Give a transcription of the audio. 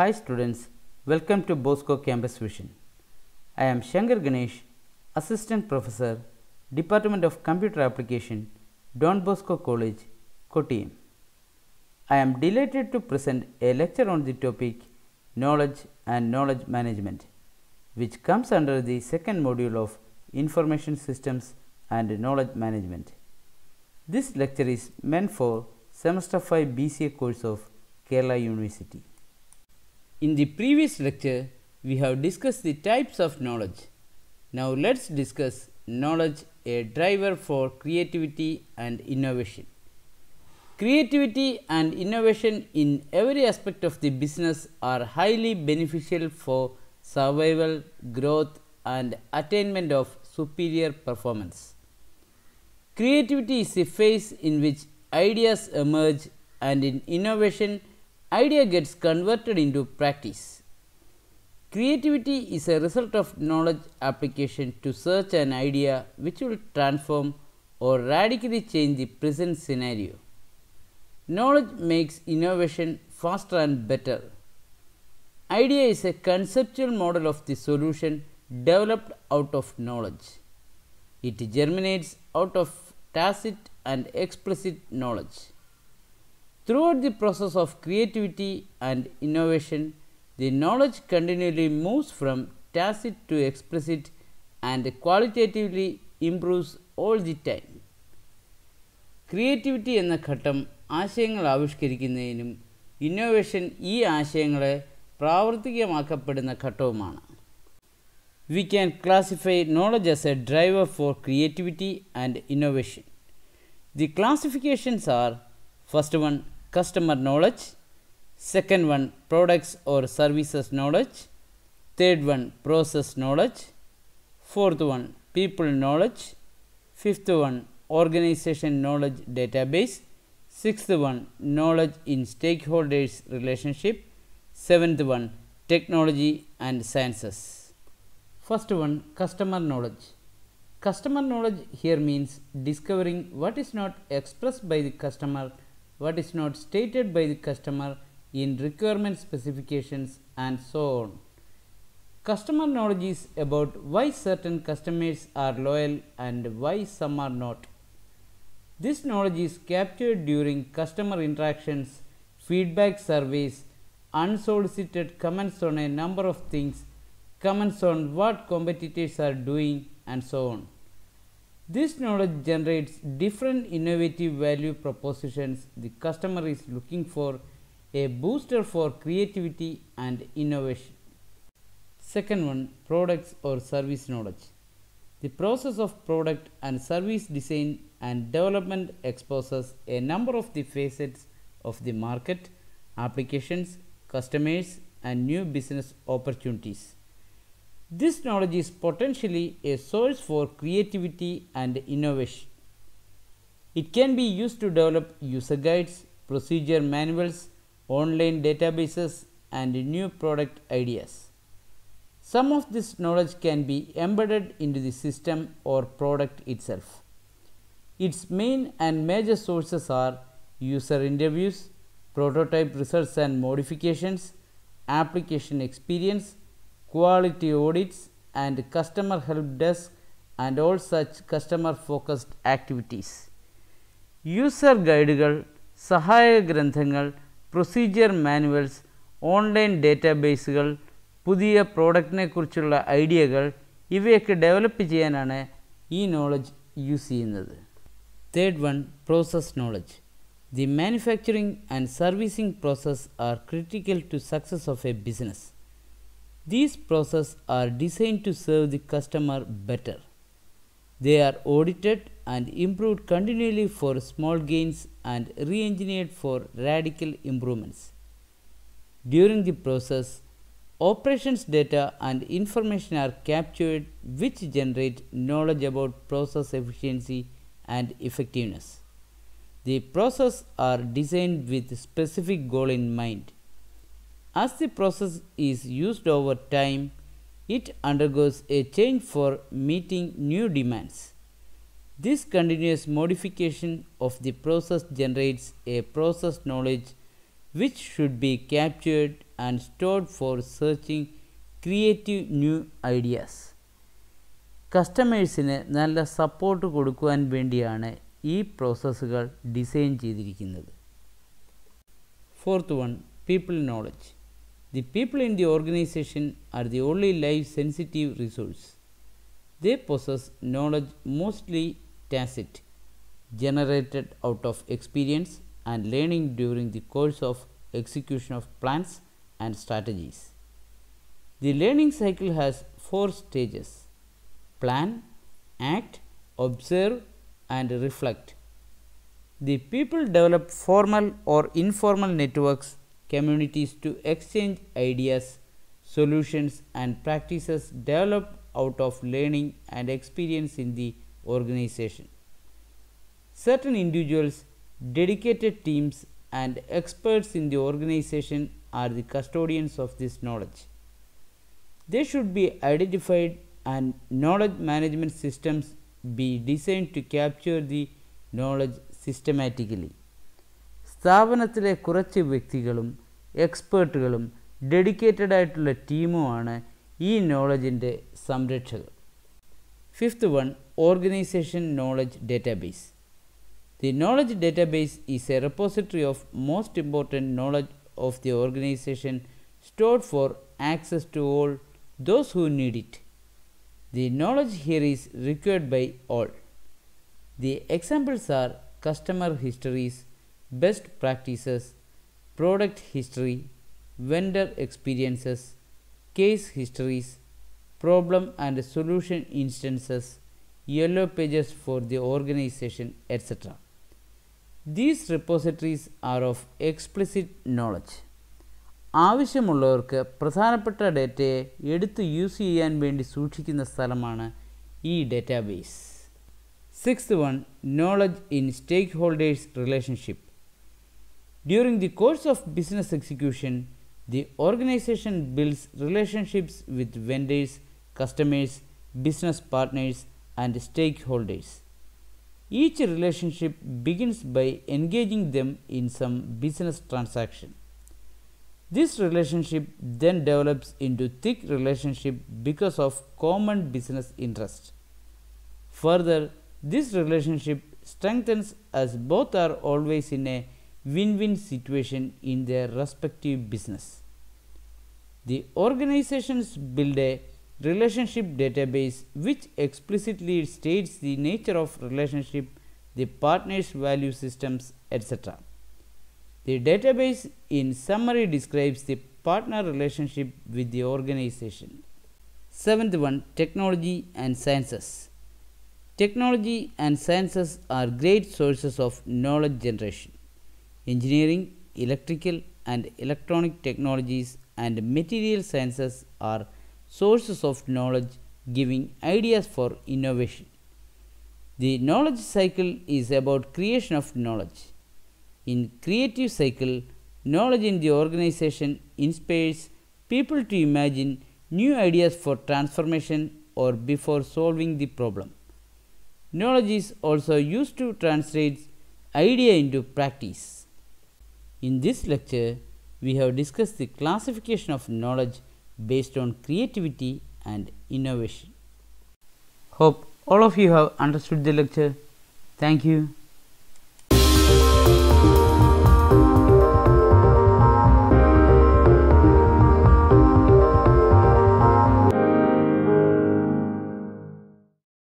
Hi students, welcome to Bosco Campus Vision. I am Shankar Ganesh, Assistant Professor, Department of Computer Application, Don Bosco College, Kottayam. I am delighted to present a lecture on the topic Knowledge and Knowledge Management, which comes under the second module of Information Systems and Knowledge Management. This lecture is meant for Semester 5 BCA course of Kerala University. In the previous lecture, we have discussed the types of knowledge. Now, let us discuss knowledge a driver for creativity and innovation. Creativity and innovation in every aspect of the business are highly beneficial for survival, growth and attainment of superior performance. Creativity is the phase in which ideas emerge and in innovation idea gets converted into practice. Creativity is a result of knowledge application to search an idea which will transform or radically change the present scenario. Knowledge makes innovation faster and better. Idea is a conceptual model of the solution developed out of knowledge. It germinates out of tacit and explicit knowledge. Throughout the process of creativity and innovation, the knowledge continually moves from tacit to explicit and qualitatively improves all the time. Creativity എന്ന ഘട്ടം ആശയങ്ങൾ ആവിഷ്കരിക്കുന്നതിനും innovation ഈ ആശയങ്ങളെ പ്രാവർത്തികമാക്കപ്പെടുന്ന ഘട്ടവുമാണ് we can classify knowledge as a driver for creativity and innovation the classifications are First one customer knowledge, second one products or services knowledge, third one process knowledge, fourth one people knowledge, fifth one organization knowledge database, sixth one knowledge in stakeholders relationship, seventh one technology and sciences. First one customer knowledge. Customer knowledge here means discovering what is not expressed by the customer what is not stated by the customer in requirement specifications and so on. Customer knowledge is about why certain customers are loyal and why some are not. This knowledge is captured during customer interactions, feedback surveys, unsolicited comments on a number of things, comments on what competitors are doing and so on. This knowledge generates different innovative value propositions the customer is looking for a booster for creativity and innovation. Second one products or service knowledge. The process of product and service design and development exposes a number of the facets of the market, applications, customers and new business opportunities. This knowledge is potentially a source for creativity and innovation. It can be used to develop user guides, procedure manuals, online databases and new product ideas. Some of this knowledge can be embedded into the system or product itself. Its main and major sources are user interviews, prototype research and modifications, application experience, quality audits and customer help desk and all such customer focused activities. User guides, Sahaya Granthangal, procedure manuals, online databases, Pudhiya product ne kurchula ideagal, Ivek develop e knowledge you see the third one process knowledge. The manufacturing and servicing process are critical to success of a business. These processes are designed to serve the customer better. They are audited and improved continually for small gains and re-engineered for radical improvements. During the process, operations data and information are captured which generate knowledge about process efficiency and effectiveness. The processes are designed with specific goal in mind. As the process is used over time, it undergoes a change for meeting new demands. This continuous modification of the process generates a process knowledge which should be captured and stored for searching creative new ideas. Customers support നല്ല support കൊടുക്കുവാൻ e process പ്രോസസ്സുകൾ design ചെയ്തിരിക്കുന്നത് Fourth one, people knowledge. The people in the organization are the only life sensitive resource. They possess knowledge mostly tacit, generated out of experience and learning during the course of execution of plans and strategies. The learning cycle has four stages plan, act, observe, and reflect. The people develop formal or informal networks communities to exchange ideas, solutions and practices developed out of learning and experience in the organization. Certain individuals, dedicated teams and experts in the organization are the custodians of this knowledge. They should be identified and knowledge management systems be designed to capture the knowledge systematically. സ്ഥാപനത്തിലെ കുറച്ച് വ്യക്തികളും എക്സ്പേർട്ടുകളും dedicated ആയിട്ടുള്ള ടീമുമാണ് ഈ നോളജിൻ്റെ സംരക്ഷകർ fifth one organisation knowledge database the knowledge database is a repository of most important knowledge of the organisation stored for access to all those who need it. The knowledge here is required by all. The examples are customer histories, best practices, product history, vendor experiences, case histories, problem and solution instances, yellow pages for the organization, etc. These repositories are of explicit knowledge. ആവശ്യമുള്ളവർക്ക് പ്രധാനപ്പെട്ട ഡേറ്റയെ എടുത്ത് use ചെയ്യാൻ വേണ്ടി സൂക്ഷിക്കുന്ന സ്ഥലമാണ് ഈ database six one knowledge in stakeholders relationship during the course of business execution, the organization builds relationships with vendors, customers, business partners, and stakeholders. Each relationship begins by engaging them in some business transaction. This relationship then develops into thick relationship because of common business interest. Further, this relationship strengthens as both are always in a win-win situation in their respective business. The organizations build a relationship database which explicitly states the nature of relationship, the partner's value systems, etc. The database in summary describes the partner relationship with the organization. Seventh one, technology and sciences. Technology and sciences are great sources of knowledge generation. Engineering, electrical and electronic technologies and material sciences are sources of knowledge giving ideas for innovation. The knowledge cycle is about creation of knowledge. In creative cycle, knowledge in the organization inspires people to imagine new ideas for transformation or before solving the problem. Knowledge is also used to translate idea into practice. In this lecture, we have discussed the classification of knowledge based on creativity and innovation. Hope all of you have understood the lecture. Thank you.